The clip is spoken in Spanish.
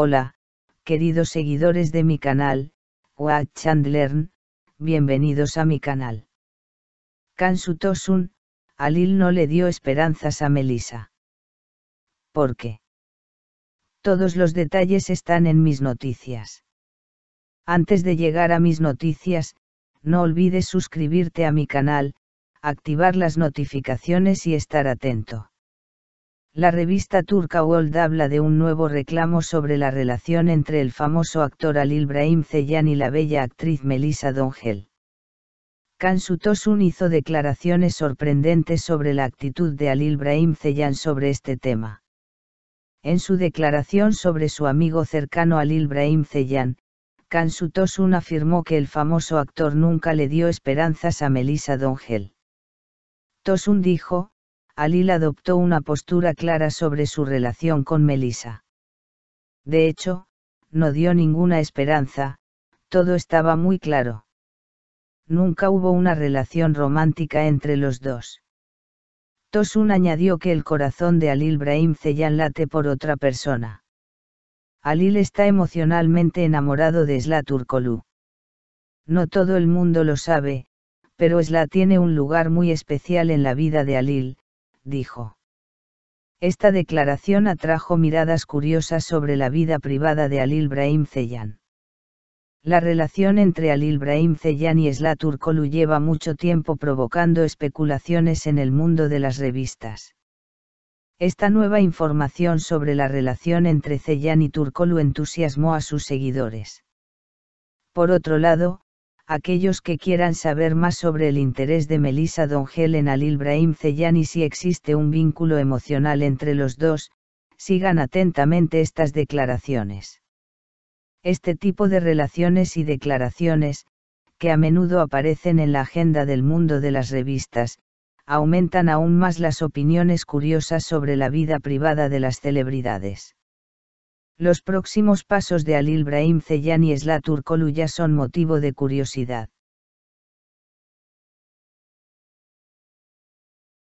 Hola, queridos seguidores de mi canal, Watch Chandler, bienvenidos a mi canal. Kansu Tosun, Alil no le dio esperanzas a Melissa. ¿Por qué? Todos los detalles están en mis noticias. Antes de llegar a mis noticias, no olvides suscribirte a mi canal, activar las notificaciones y estar atento. La revista turca World habla de un nuevo reclamo sobre la relación entre el famoso actor Alil Ibrahim Zeyan y la bella actriz Melissa Dongel. Kansu Tosun hizo declaraciones sorprendentes sobre la actitud de Alil Ibrahim Zeyan sobre este tema. En su declaración sobre su amigo cercano Alil Ibrahim Zeyan, Kansu Tosun afirmó que el famoso actor nunca le dio esperanzas a Melissa Dongel. Tosun dijo, Alil adoptó una postura clara sobre su relación con Melissa. De hecho, no dio ninguna esperanza, todo estaba muy claro. Nunca hubo una relación romántica entre los dos. Tosun añadió que el corazón de Alil Brahim Zeyan late por otra persona. Alil está emocionalmente enamorado de Sla Turkolu. No todo el mundo lo sabe, pero Sla tiene un lugar muy especial en la vida de Alil, dijo. Esta declaración atrajo miradas curiosas sobre la vida privada de Alil Brahim Zeyan. La relación entre Alil Brahim Zeyan y Esla Turkolu lleva mucho tiempo provocando especulaciones en el mundo de las revistas. Esta nueva información sobre la relación entre Zeyan y Turkolu entusiasmó a sus seguidores. Por otro lado, aquellos que quieran saber más sobre el interés de Melissa Don en Al Ibrahim Ceyan y si existe un vínculo emocional entre los dos, sigan atentamente estas declaraciones. Este tipo de relaciones y declaraciones, que a menudo aparecen en la agenda del mundo de las revistas, aumentan aún más las opiniones curiosas sobre la vida privada de las celebridades. Los próximos pasos de Alil Ibrahim Ceylan y la turcoluya son motivo de curiosidad.